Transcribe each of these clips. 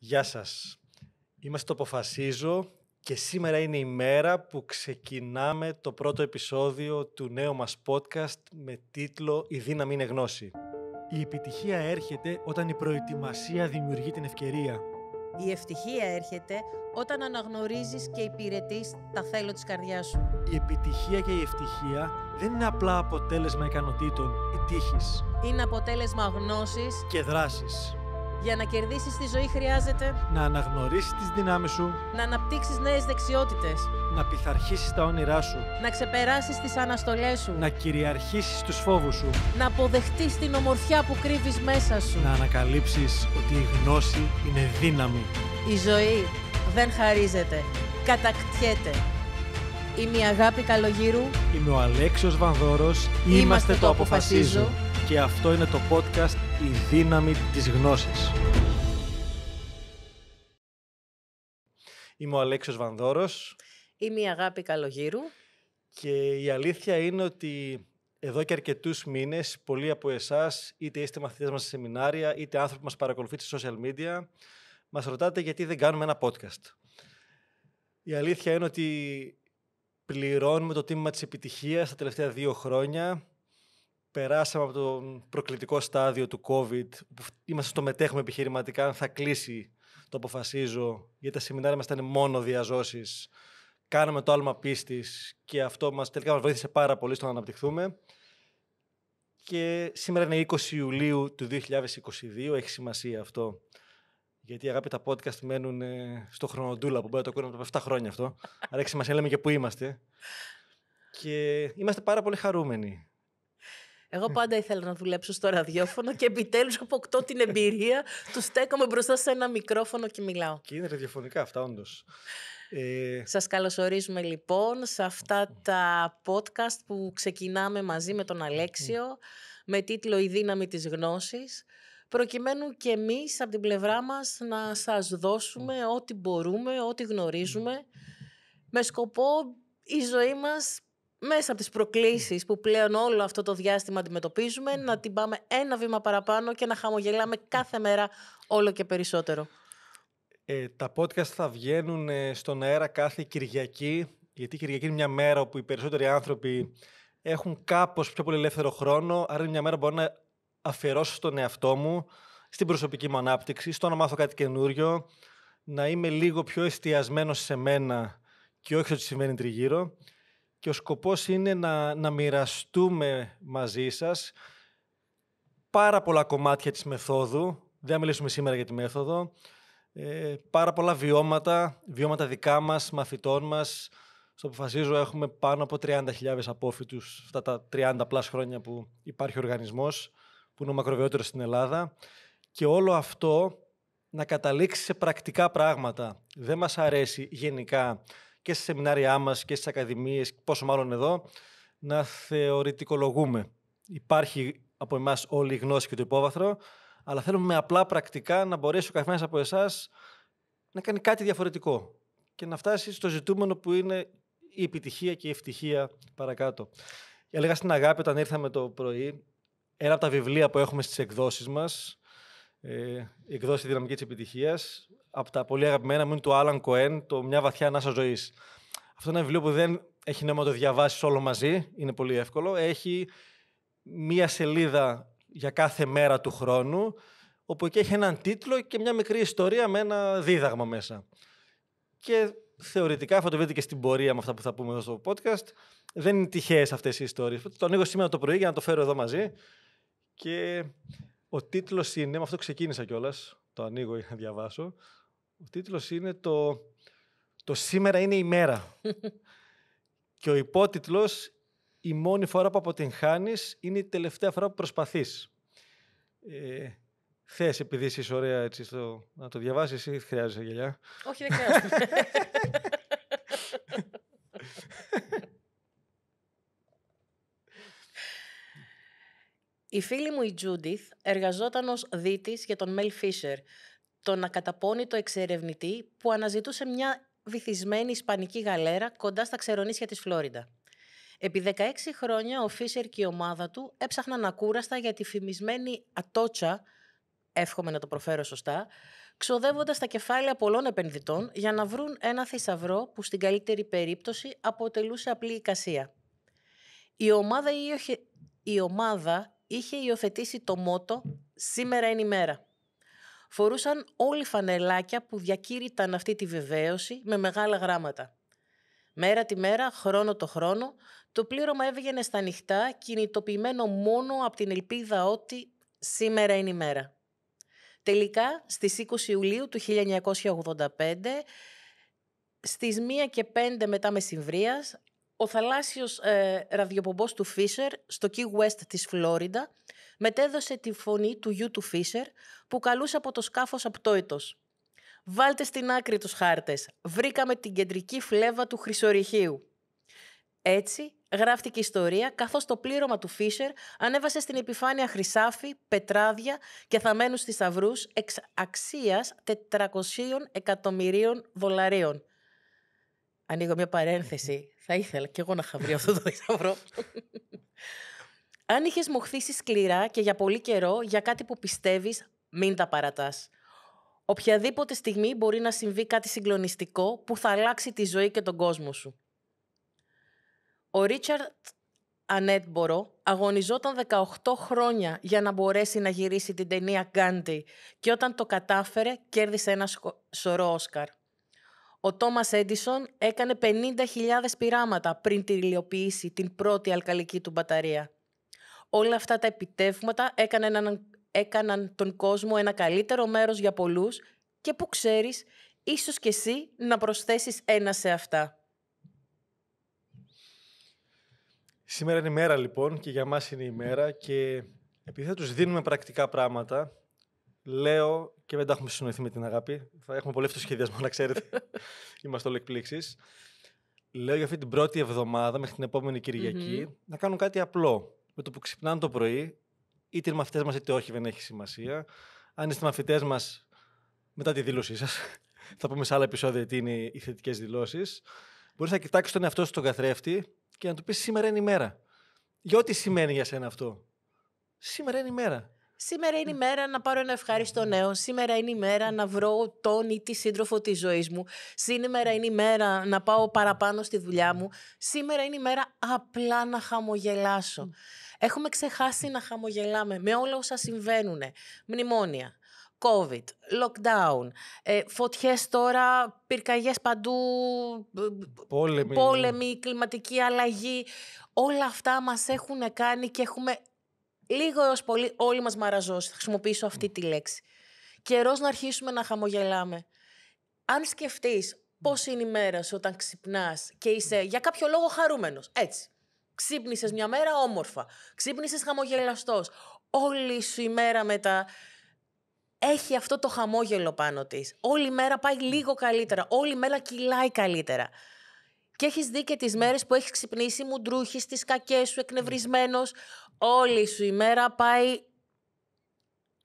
Γεια σας. Είμαστε το Αποφασίζω και σήμερα είναι η μέρα που ξεκινάμε το πρώτο επεισόδιο του νέου μας podcast με τίτλο «Η δύναμη είναι γνώση». Η επιτυχία έρχεται όταν η προετοιμασία δημιουργεί την ευκαιρία. Η ευτυχία έρχεται όταν αναγνωρίζεις και υπηρετείς τα θέλω της καρδιάς σου. Η επιτυχία και η ευτυχία δεν είναι απλά αποτέλεσμα ικανοτήτων ή τύχης. Είναι αποτέλεσμα γνώσης και δράσης. Για να κερδίσεις τη ζωή χρειάζεται να αναγνωρίσεις τις δυνάμεις σου, να αναπτύξεις νέες δεξιότητες να πειθαρχήσεις τα όνειρά σου, να ξεπεράσεις τις αναστολές σου, να κυριαρχήσεις τους φόβους σου, να αποδεχτείς την ομορφιά που κρύβεις μέσα σου, να ανακαλύψεις ότι η γνώση είναι δύναμη. Η ζωή δεν χαρίζεται, κατακτιέται. Είμαι η Αγάπη Καλογύρου. Είμαι ο Αλέξιος Βανδόρος. Είμαστε, Είμαστε το αποφασίζω και αυτό είναι το podcast «Η δύναμη της γνώσης». Είμαι ο Αλέξος Βανδόρος. Είμαι η Αγάπη Καλογύρου. Και η αλήθεια είναι ότι εδώ και αρκετούς μήνες, πολλοί από εσάς, είτε είστε μαθητές μας σε σεμινάρια, είτε άνθρωποι που μας παρακολουθείτε σε social media, μας ρωτάτε γιατί δεν κάνουμε ένα podcast. Η αλήθεια είναι ότι πληρώνουμε το τίμημα της επιτυχίας τα τελευταία δύο χρόνια περάσαμε από το προκλητικό στάδιο του COVID, που είμαστε στο μετέχουμε επιχειρηματικά, αν θα κλείσει το αποφασίζω, γιατί τα σεμινάρια μας ήταν μόνο διαζώσεις, κάναμε το άλμα πίστης και αυτό μας τελικά μας βοήθησε πάρα πολύ στο να αναπτυχθούμε. Και σήμερα είναι 20 Ιουλίου του 2022, έχει σημασία αυτό. Γιατί αγάπη τα podcast μένουν στο χρονοτούλα που μπορεί να το ακούνε από 7 χρόνια αυτό. Άρα έχει σημασία λέμε και πού είμαστε. Και είμαστε πάρα πολύ χαρούμενοι. Εγώ ναι. πάντα ήθελα να δουλέψω στο ραδιόφωνο και επιτέλους αποκτώ την εμπειρία τους στέκομαι μπροστά σε ένα μικρόφωνο και μιλάω. Και είναι ραδιοφωνικά αυτά, όντως. Ε... Σας καλωσορίζουμε λοιπόν σε αυτά τα podcast που ξεκινάμε μαζί με τον Αλέξιο με τίτλο «Η δύναμη της γνώσης» προκειμένου και εμείς από την πλευρά μας να σας δώσουμε ό,τι μπορούμε, ό,τι γνωρίζουμε με σκοπό η ζωή μας μέσα από τις προκλήσεις που πλέον όλο αυτό το διάστημα αντιμετωπίζουμε, να την πάμε ένα βήμα παραπάνω και να χαμογελάμε κάθε μέρα όλο και περισσότερο. Ε, τα podcast θα βγαίνουν ε, στον αέρα κάθε Κυριακή, γιατί η Κυριακή είναι μια μέρα όπου οι περισσότεροι άνθρωποι έχουν κάπως πιο πολύ ελεύθερο χρόνο, άρα είναι μια μέρα που μπορώ να αφιερώσω στον εαυτό μου, στην προσωπική μου ανάπτυξη, στο να μάθω κάτι καινούριο, να είμαι λίγο πιο εστιασμένος σε μένα και όχι σε ό,τι συμβαίνει τριγύρω και ο σκοπός είναι να, να μοιραστούμε μαζί σας πάρα πολλά κομμάτια της μεθόδου, δεν θα μιλήσουμε σήμερα για τη μέθοδο, ε, πάρα πολλά βιώματα, βιώματα δικά μας, μαθητών μας. Στο αποφασίζω έχουμε πάνω από 30.000 απόφοιτους αυτά τα 30 πλάς χρόνια που υπάρχει ο οργανισμός, που είναι ο μακροβιότερος στην Ελλάδα. Και όλο αυτό να καταλήξει σε πρακτικά πράγματα. Δεν μας αρέσει γενικά και σε σεμινάρια μας και στις ακαδημίες, πόσο μάλλον εδώ, να θεωρητικολογούμε. Υπάρχει από εμάς όλη η γνώση και το υπόβαθρο, αλλά θέλουμε με απλά πρακτικά να μπορέσει ο καθένας από εσάς να κάνει κάτι διαφορετικό και να φτάσει στο ζητούμενο που είναι η επιτυχία και η ευτυχία παρακάτω. Έλεγα στην Αγάπη όταν ήρθαμε το πρωί, ένα από τα βιβλία που έχουμε στις εκδόσεις μας, ε, η εκδόση δυναμική της από τα πολύ αγαπημένα μου είναι του Άλαν Κοέν, το Μια βαθιά ανάσα ζωής. Αυτό είναι ένα βιβλίο που δεν έχει νόημα να το διαβάσεις όλο μαζί, είναι πολύ εύκολο. Έχει μία σελίδα για κάθε μέρα του χρόνου, όπου εκεί έχει έναν τίτλο και μια μικρή ιστορία με ένα δίδαγμα μέσα. Και θεωρητικά, αυτό το βρείτε και στην πορεία με αυτά που θα πούμε εδώ στο podcast, δεν είναι τυχαίες αυτές οι ιστορίες. Το ανοίγω σήμερα το πρωί για να το φέρω εδώ μαζί. Και ο τίτλος είναι, με αυτό ξεκίνησα κιόλας, το ανοίγω για να διαβάσω. Ο τίτλος είναι το, το «Σήμερα είναι η μέρα». και ο υπότιτλος «Η μόνη φορά που αποτυγχάνεις είναι η τελευταία φορά που προσπαθείς». Ε, Θες, επειδή είσαι ωραία έτσι, να το διαβάσεις ή χρειάζεσαι γελιά. Όχι, δεν χρειάζεται. Η χρειαζεσαι γυαλια οχι δεν χρειαζεται η φιλη μου η Τζούντιθ εργαζόταν ως δίτης για τον Μέλ Φίσερ, τον ακαταπώνητο εξερευνητή που αναζητούσε μια βυθισμένη ισπανική γαλέρα κοντά στα ξερονίσια της Φλόριντα. Επί 16 χρόνια ο Φίσερ και η ομάδα του έψαχναν ακούραστα για τη φημισμένη ατότσα, εύχομαι να το προφέρω σωστά, ξοδεύοντας τα κεφάλαια πολλών επενδυτών για να βρουν ένα θησαυρό που στην καλύτερη περίπτωση αποτελούσε απλή εικασία. Η ομάδα, η ομάδα είχε υιοθετήσει το μότο «Σήμερα είναι η μέρα» φορούσαν όλοι φανελάκια που διακήρυταν αυτή τη βεβαίωση με μεγάλα γράμματα. Μέρα τη μέρα, χρόνο το χρόνο, το πλήρωμα έβγαινε στα νυχτά, κινητοποιημένο μόνο από την ελπίδα ότι σήμερα είναι η μέρα. Τελικά, στις 20 Ιουλίου του 1985, στις 1 και 5 μετά μεσημβρίας, ο θαλάσσιος ε, ραδιοπομπός του Φίσερ στο Key West της Φλόριντα μετέδωσε τη φωνή του γιού του Φίσερ που καλούσε από το σκάφος απτόητος. «Βάλτε στην άκρη τους χάρτες. Βρήκαμε την κεντρική φλέβα του χρυσορυχείου». Έτσι, γράφτηκε η ιστορία, καθώς το πλήρωμα του Φίσερ ανέβασε στην επιφάνεια χρυσάφι, πετράδια και θαμμένους θησαυρούς εξ αξίας 400 εκατομμυρίων δολαρίων. Ανοίγω μια παρένθεση. Θα ήθελα κι εγώ να είχα αυτό το θησαυρό. Αν είχες μοχθήσει σκληρά και για πολύ καιρό για κάτι που πιστεύεις, μην τα παρατάς. Οποιαδήποτε στιγμή μπορεί να συμβεί κάτι συγκλονιστικό που θα αλλάξει τη ζωή και τον κόσμο σου. Ο Ρίτσαρτ Ανέτμπορο αγωνιζόταν 18 χρόνια για να μπορέσει να γυρίσει την ταινία Γκάντι και όταν το κατάφερε κέρδισε ένα σωρό Όσκαρ. Ο Τόμας Έντισον έκανε 50.000 πειράματα πριν τηλεοποιήσει την πρώτη αλκαλική του μπαταρία όλα αυτά τα επιτεύγματα έκαναν, έκαναν τον κόσμο ένα καλύτερο μέρος για πολλούς και που ξέρεις, ίσως και εσύ να προσθέσεις ένα σε αυτά. Σήμερα είναι η μέρα λοιπόν και για μας είναι η μέρα και επειδή θα τους δίνουμε πρακτικά πράγματα, λέω και δεν τα έχουμε συνοηθεί με την αγάπη, θα έχουμε πολύ σχεδιασμό, να ξέρετε, είμαστε όλοι εκπλήξεις. Λέω για αυτή την πρώτη εβδομάδα μέχρι την επόμενη να κάνουν κάτι απλό με το που ξυπνάνε το πρωί, είτε είναι μαθητές μας είτε όχι, δεν έχει σημασία. Αν είστε μαθητές μας, μετά τη δήλωσή σας, θα πούμε σε άλλα επεισόδια τι είναι οι θετικές δηλώσεις. Μπορείς να κοιτάξεις τον εαυτό σου στον καθρέφτη και να του πεις σήμερα είναι η μέρα. Για ό,τι σημαίνει για σένα αυτό. Σήμερα είναι η μέρα. Σήμερα είναι η μέρα να πάρω ένα ευχάριστο νέο. Σήμερα είναι η μέρα να βρω τον ή τη σύντροφο της ζωής μου. Σήμερα είναι η μέρα να πάω παραπάνω στη δουλειά μου. Σήμερα είναι η μέρα απλά να χαμογελάσω. Έχουμε ξεχάσει να χαμογελάμε με όλα όσα συμβαίνουν. Μνημόνια, COVID, lockdown, ε, φωτιές τώρα, πυρκαγιές παντού, πόλεμοι. κλιματική αλλαγή. Όλα αυτά μας έχουν κάνει και έχουμε λίγο έω πολύ όλοι μας μαραζώσει. Θα χρησιμοποιήσω αυτή τη λέξη. Καιρός να αρχίσουμε να χαμογελάμε. Αν σκεφτείς πώς είναι η μέρα σου όταν ξυπνάς και είσαι για κάποιο λόγο χαρούμενος. Έτσι. Ξύπνησες μια μέρα όμορφα. Ξύπνησες χαμογελαστός. Όλη σου η μέρα μετά έχει αυτό το χαμόγελο πάνω της. Όλη η μέρα πάει λίγο καλύτερα. Όλη η μέρα κυλάει καλύτερα. Και έχεις δει και τις μέρες που έχεις ξυπνήσει ντρούχεις τις κακές σου, εκνευρισμένος. Όλη σου η μέρα πάει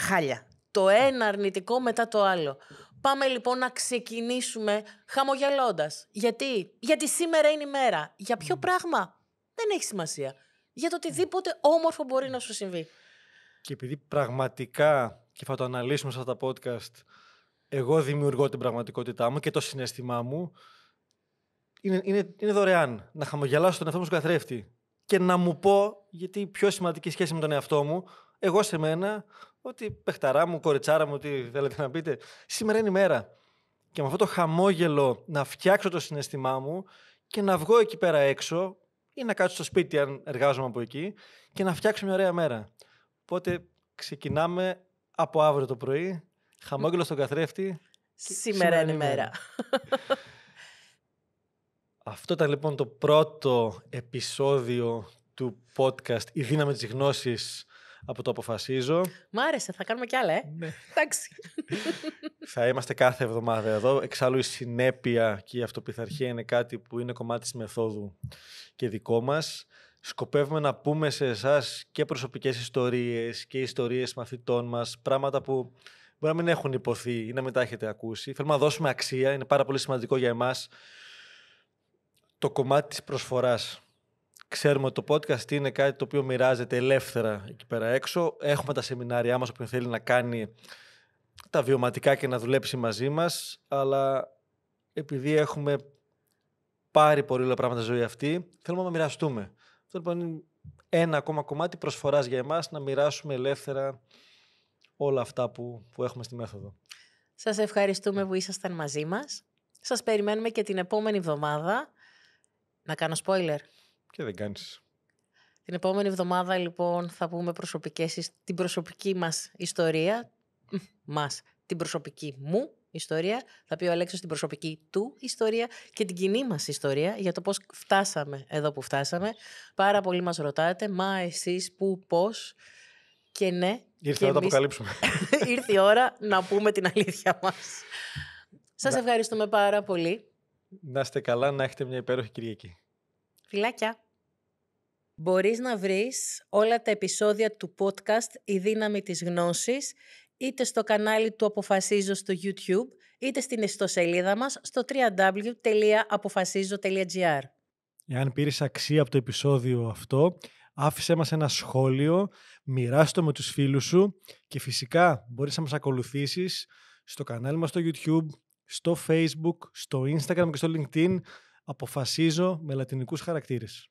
χάλια. Το ένα αρνητικό μετά το άλλο. Πάμε λοιπόν να ξεκινήσουμε χαμογελώντας. Γιατί? Γιατί σήμερα είναι η μέρα. Για ποιο πράγμα δεν έχει σημασία. Για το οτιδήποτε όμορφο μπορεί να σου συμβεί. Και επειδή πραγματικά, και θα το αναλύσουμε σε αυτά τα podcast, εγώ δημιουργώ την πραγματικότητά μου και το συνέστημά μου, είναι, είναι, είναι δωρεάν. Να χαμογελάσω τον εαυτό μου στον καθρέφτη και να μου πω, γιατί η πιο σημαντική σχέση με τον εαυτό μου, εγώ σε μένα, ότι παιχταρά μου, κοριτσάρα μου, ό,τι θέλετε να πείτε, σήμερα είναι η μέρα. Και με αυτό το χαμόγελο να φτιάξω το συναισθημά μου και να βγω εκεί πέρα έξω ή να κάτσω στο σπίτι αν εργάζομαι από εκεί και να φτιάξω μια ωραία μέρα. Οπότε ξεκινάμε από αύριο το πρωί, χαμόγελο στον καθρέφτη. Σήμερα, σήμερα είναι η μέρα. Αυτό ήταν λοιπόν το πρώτο επεισόδιο του podcast «Η δύναμη της γνώσης» από το αποφασίζω. Μ' άρεσε, θα κάνουμε κι άλλα, ε. Ναι. Εντάξει. θα είμαστε κάθε εβδομάδα εδώ. Εξάλλου η συνέπεια και η αυτοπιθαρχία είναι κάτι που είναι κομμάτι της μεθόδου και δικό μας. Σκοπεύουμε να πούμε σε εσάς και προσωπικές ιστορίες και ιστορίες μαθητών μας, πράγματα που μπορεί να μην έχουν υποθεί ή να μην τα έχετε ακούσει. Θέλουμε να δώσουμε αξία, είναι πάρα πολύ σημαντικό για εμάς το κομμάτι της προσφοράς. Ξέρουμε ότι το podcast είναι κάτι το οποίο μοιράζεται ελεύθερα εκεί πέρα έξω. Έχουμε τα σεμινάρια μας, που θέλει να κάνει τα βιωματικά και να δουλέψει μαζί μας, αλλά επειδή έχουμε πάρει πολύ όλα πράγματα ζωή αυτή, θέλουμε να μοιραστούμε. Αυτό λοιπόν είναι ένα ακόμα κομμάτι προσφοράς για εμάς, να μοιράσουμε ελεύθερα όλα αυτά που, που έχουμε στη μέθοδο. Σας ευχαριστούμε που ήσασταν μαζί μας. Σας περιμένουμε και την επόμενη εβδομάδα να κάνω spoiler. Και δεν κάνεις. Την επόμενη εβδομάδα λοιπόν θα πούμε προσωπικές, την προσωπική μας ιστορία. Μας. Την προσωπική μου ιστορία. Θα πει ο Αλέξος την προσωπική του ιστορία και την κοινή μας ιστορία για το πώς φτάσαμε εδώ που φτάσαμε. Πάρα πολύ μας ρωτάτε. Μα εσείς που πώς. Και ναι. Ήρθε να το αποκαλύψουμε. Ήρθε η ώρα να πούμε την αλήθεια μας. Σας ευχαριστούμε πάρα πολύ. Να είστε καλά, να έχετε μια υπέροχη Κυριακή. Φιλάκια. Μπορείς να βρεις όλα τα επεισόδια του podcast «Η δύναμη της γνώσης» είτε στο κανάλι του Αποφασίζω στο YouTube, είτε στην ιστοσελίδα μας στο www.apofasizo.gr. Εάν πήρες αξία από το επεισόδιο αυτό, άφησέ μας ένα σχόλιο, μοιράστο με τους φίλους σου και φυσικά μπορείς να μας ακολουθήσεις στο κανάλι μας στο YouTube, στο Facebook, στο Instagram και στο LinkedIn αποφασίζω με λατινικούς χαρακτήρες.